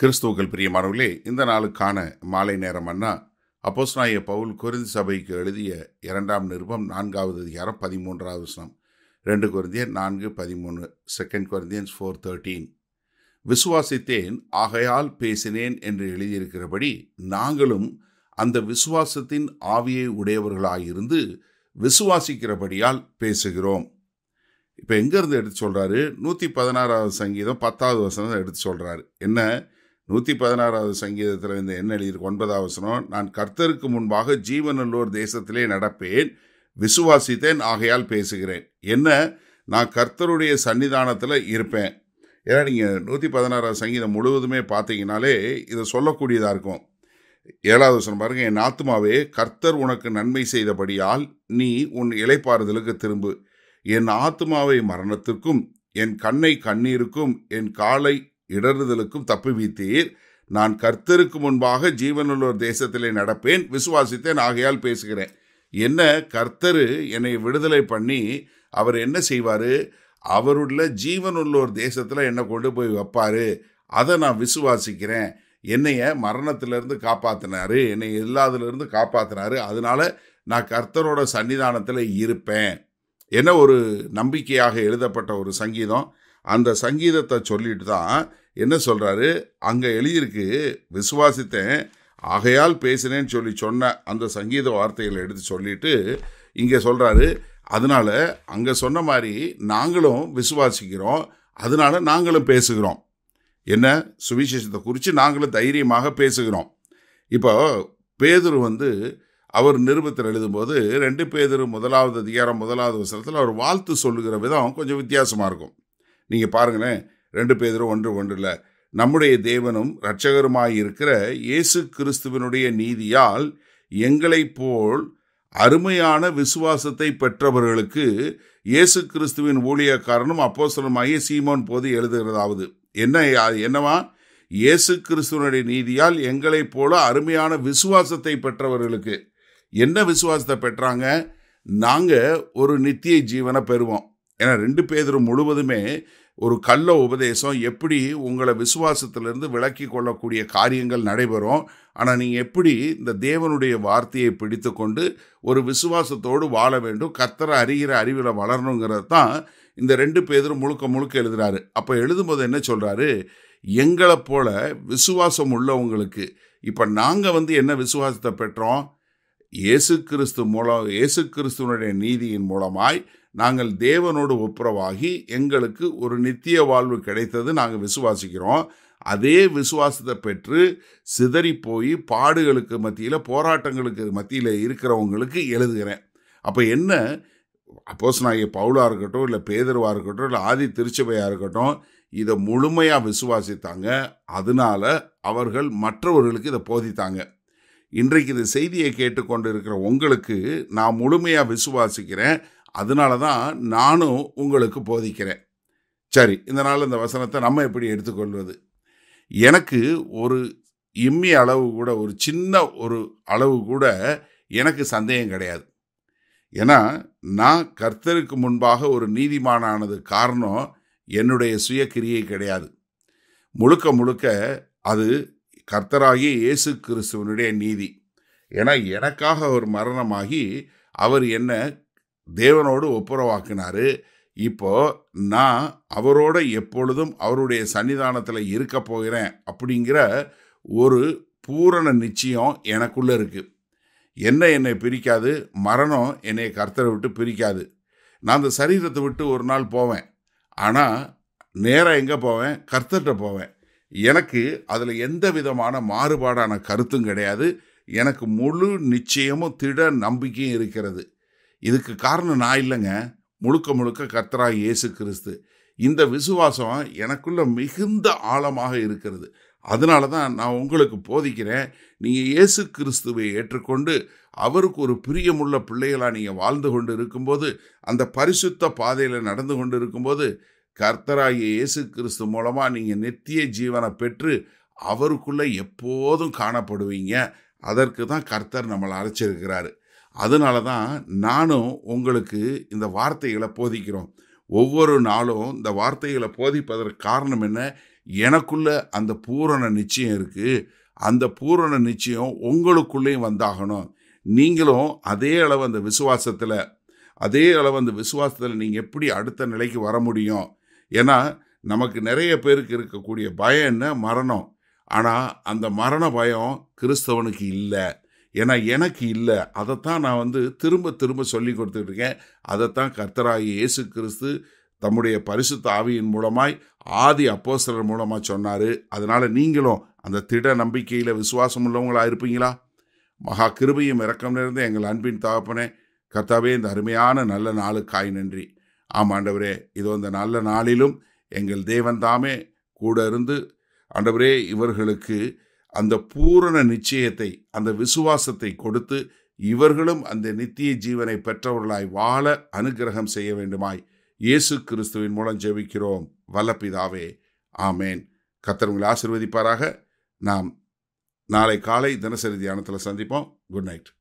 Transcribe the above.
கிறிஸ்துவர்கள் பிரியமானவர்களே இந்த நாளுக்கான மாலை நேரம் அண்ணா அப்போஸ்னாய பவுல் குருந்தி சபைக்கு எழுதிய இரண்டாம் நிருபம் நான்காவது அதிகாரம் பதிமூன்றாவது வசனம் ரெண்டு குருந்தியன் நான்கு பதிமூணு செகண்ட் குருந்தியன்ஸ் ஃபோர் தேர்ட்டீன் விசுவாசித்தேன் ஆகையால் பேசினேன் என்று எழுதியிருக்கிறபடி நாங்களும் அந்த விசுவாசத்தின் ஆவியை உடையவர்களாயிருந்து விசுவாசிக்கிறபடியால் பேசுகிறோம் இப்போ எங்கேருந்து எடுத்து சொல்கிறாரு நூற்றி பதினாறாவது சங்கீதம் பத்தாவது வசனம் எடுத்து சொல்கிறாரு என்ன நூற்றி பதினாறாவது சங்கீதத்தில் இருந்து என்ன எழுதியிருக்கு ஒன்பதாவது வசனம் நான் கர்த்தருக்கு முன்பாக ஜீவனுள்ளோர் தேசத்திலே நடப்பேன் விசுவாசித்தேன் ஆகையால் பேசுகிறேன் என்ன நான் கர்த்தருடைய சன்னிதானத்தில் இருப்பேன் ஏன்னா நீங்கள் நூற்றி பதினாறாவது சங்கீதம் முழுவதுமே பார்த்தீங்கனாலே இதை சொல்லக்கூடியதாக இருக்கும் ஏழாவது வசனம் பாருங்கள் என் ஆத்மாவே கர்த்தர் உனக்கு நன்மை செய்தபடியால் நீ உன் இலைப்பாறுதலுக்கு திரும்பு என் ஆத்மாவை மரணத்திற்கும் என் கண்ணை கண்ணீருக்கும் என் காலை இடறுதலுக்கும் தப்புவித்தீர் நான் கர்த்தருக்கு முன்பாக ஜீவனுள்ளோர் தேசத்திலே நடப்பேன் விசுவாசித்தேன் ஆகையால் பேசுகிறேன் என்ன கர்த்தரு என்னை விடுதலை பண்ணி அவர் என்ன செய்வார் அவருள்ள ஜீவனுள்ளோர் தேசத்தில் என்னை கொண்டு போய் வைப்பார் அதை நான் விசுவாசிக்கிறேன் என்னைய மரணத்திலேருந்து காப்பாற்றினார் என்னை இல்லாததுலேருந்து காப்பாற்றினாரு அதனால் நான் கர்த்தரோட சன்னிதானத்தில் இருப்பேன் என்ன ஒரு நம்பிக்கையாக எழுதப்பட்ட ஒரு சங்கீதம் அந்த சங்கீதத்தை சொல்லிட்டு தான் என்ன சொல்கிறாரு அங்கே எழுதியிருக்கு விசுவாசித்தேன் ஆகையால் பேசினேன்னு சொல்லி சொன்ன அந்த சங்கீத வார்த்தைகளை எடுத்து சொல்லிட்டு இங்கே சொல்கிறாரு அதனால் அங்கே சொன்ன மாதிரி நாங்களும் விசுவாசிக்கிறோம் அதனால நாங்களும் பேசுகிறோம் என்ன சுவிசேஷத்தை குறித்து நாங்களும் தைரியமாக பேசுகிறோம் இப்போ பேதுரு வந்து அவர் நிருபத்தில் எழுதும்போது ரெண்டு பேதர் முதலாவது அதிகாரம் முதலாவது வசனத்தில் அவர் வாழ்த்து சொல்லுகிற விதம் கொஞ்சம் வித்தியாசமாக இருக்கும் நீங்கள் பாருங்களேன் ரெண்டு பேரும் ஒன்று ஒன்றில் நம்முடைய தேவனும் இரட்சகருமாயிருக்கிற இயேசு கிறிஸ்துவனுடைய நீதியால் எங்களைப் போல் அருமையான விசுவாசத்தை பெற்றவர்களுக்கு இயேசு கிறிஸ்துவின் ஊழியக்காரனும் அப்போசனமாகிய சீமோன் போது எழுதுகிறதாவது என்ன என்னவா இயேசு கிறிஸ்துவனுடைய நீதியால் எங்களைப் போல அருமையான விசுவாசத்தை பெற்றவர்களுக்கு என்ன விசுவாசத்தை பெற்றாங்க நாங்கள் ஒரு நித்திய ஜீவனை பெறுவோம் ஏன்னா ரெண்டு பேரும் முழுவதுமே ஒரு கள்ள உபதேசம் எப்படி உங்களை விசுவாசத்திலிருந்து விளக்கி கொள்ளக்கூடிய காரியங்கள் நடைபெறும் ஆனால் நீங்கள் எப்படி இந்த தேவனுடைய வார்த்தையை பிடித்து கொண்டு ஒரு விசுவாசத்தோடு வாழ வேண்டும் கத்தரை அறிகிற அறிவில் வளரணுங்கிறது தான் இந்த ரெண்டு பேரும் முழுக்க முழுக்க எழுதுறாரு அப்போ எழுதும்போது என்ன சொல்கிறாரு எங்களை போல விசுவாசம் உள்ளவங்களுக்கு இப்போ நாங்கள் வந்து என்ன விசுவாசத்தை பெற்றோம் இயேசு கிறிஸ்து மூலம் இயேசு கிறிஸ்துவனுடைய நீதியின் மூலமாய் நாங்கள் தேவனோடு ஒப்புரவாகி எங்களுக்கு ஒரு நித்திய வாழ்வு கிடைத்தது நாங்கள் விசுவாசிக்கிறோம் அதே விசுவாசத்தை பெற்று சிதறி போய் பாடுகளுக்கு மத்தியில் போராட்டங்களுக்கு மத்தியில் இருக்கிறவங்களுக்கு எழுதுகிறேன் அப்போ என்ன அப்போஸ் நாய பவுலாக இருக்கட்டும் இல்லை பேதர்வாக இருக்கட்டும் இல்லை ஆதி திருச்சபையாக இருக்கட்டும் இதை முழுமையாக விசுவாசித்தாங்க அதனால் அவர்கள் மற்றவர்களுக்கு இதை போதித்தாங்க இன்றைக்கு இந்த செய்தியை கேட்டுக்கொண்டு இருக்கிற உங்களுக்கு நான் முழுமையாக விசுவாசிக்கிறேன் அதனால தான் நானும் உங்களுக்கு போதிக்கிறேன் சரி இந்த நாள் இந்த வசனத்தை நம்ம எப்படி எடுத்துக்கொள்வது எனக்கு ஒரு இம்மி அளவு கூட ஒரு சின்ன ஒரு அளவு கூட எனக்கு சந்தேகம் கிடையாது ஏன்னா நான் கர்த்தருக்கு முன்பாக ஒரு நீதிமானானது காரணம் என்னுடைய சுய கிரியை கிடையாது முழுக்க முழுக்க அது கர்த்தராகிய இயேசு கிறிஸ்துவனுடைய நீதி ஏன்னா எனக்காக அவர் மரணமாகி அவர் என்ன தேவனோடு ஒப்புரவாக்கினார் இப்போ நான் அவரோட எப்பொழுதும் அவருடைய சன்னிதானத்தில் இருக்க போகிறேன் அப்படிங்கிற ஒரு பூரண நிச்சயம் எனக்குள்ளே இருக்குது என்ன என்னை பிரிக்காது மரணம் என்னை கர்த்தரை விட்டு பிரிக்காது நான் அந்த சரீரத்தை விட்டு ஒரு நாள் போவேன் ஆனால் நேராக எங்கே போவேன் கர்த்தர்கிட்ட போவேன் எனக்கு அதில் எந்த விதமான மாறுபாடான கருத்தும் கிடையாது எனக்கு முழு நிச்சயமும் திட நம்பிக்கையும் இருக்கிறது இதுக்கு காரணம் நான் இல்லைங்க முழுக்க முழுக்க கர்த்தரா இயேசு கிறிஸ்து இந்த விசுவாசம் எனக்குள்ள மிகுந்த ஆழமாக இருக்கிறது அதனால தான் நான் உங்களுக்கு போதிக்கிறேன் நீங்கள் இயேசு கிறிஸ்துவை ஏற்றுக்கொண்டு அவருக்கு ஒரு பிரியமுள்ள பிள்ளைகளாக நீங்கள் வாழ்ந்து கொண்டு இருக்கும்போது அந்த பரிசுத்த பாதையில் நடந்து கொண்டு இருக்கும்போது கர்த்தராகிய இயேசு கிறிஸ்து மூலமாக நீங்கள் நித்திய ஜீவனை பெற்று அவருக்குள்ளே எப்போதும் காணப்படுவீங்க அதற்கு தான் கர்த்தர் நம்மளை அழைச்சிருக்கிறாரு அதனால தான் நானும் உங்களுக்கு இந்த வார்த்தைகளை போதிக்கிறோம் ஒவ்வொரு நாளும் இந்த வார்த்தைகளை போதிப்பதற்கு காரணம் என்ன எனக்குள்ள அந்த பூரண நிச்சயம் இருக்குது அந்த பூரண நிச்சயம் உங்களுக்குள்ளேயும் வந்தாகணும் நீங்களும் அதே அளவு அந்த விசுவாசத்தில் அதே அளவு அந்த விசுவாசத்தில் நீங்கள் எப்படி அடுத்த நிலைக்கு வர முடியும் ஏன்னா நமக்கு நிறைய பேருக்கு இருக்கக்கூடிய பயம் என்ன மரணம் ஆனால் அந்த மரண பயம் கிறிஸ்தவனுக்கு இல்லை ஏன்னா எனக்கு இல்லை அதைத்தான் நான் வந்து திரும்ப திரும்ப சொல்லி கொடுத்துட்ருக்கேன் அதைத்தான் கர்த்தராகி இயேசு கிறிஸ்து தம்முடைய பரிசுத்த ஆவியின் மூலமாய் ஆதி அப்போசரர் மூலமாக சொன்னார் அதனால் நீங்களும் அந்த திட நம்பிக்கையில் விசுவாசம் உள்ளவங்களாக இருப்பீங்களா மகா கிருபையும் இறக்கம் நிறைந்த எங்கள் அன்பின் தகப்பனே கர்த்தாவே இந்த அருமையான நல்ல நாளுக்காய் நன்றி ஆமாண்டவரே இதோ இந்த நல்ல நாளிலும் எங்கள் தேவன் தாமே கூட இருந்து ஆண்டவரே இவர்களுக்கு அந்த பூரண நிச்சயத்தை அந்த விசுவாசத்தை கொடுத்து இவர்களும் அந்த நித்திய ஜீவனை பெற்றவர்களாய் வாழ அனுகிரகம் செய்ய வேண்டுமாய் இயேசு கிறிஸ்துவின் மூலம் ஜெபிக்கிறோம் வல்லப்பிதாவே ஆமேன் கத்தரவங்களை ஆசிர்வதிப்பாராக நாம் நாளை காலை தினசரி தியானத்தில் சந்திப்போம் குட் நைட்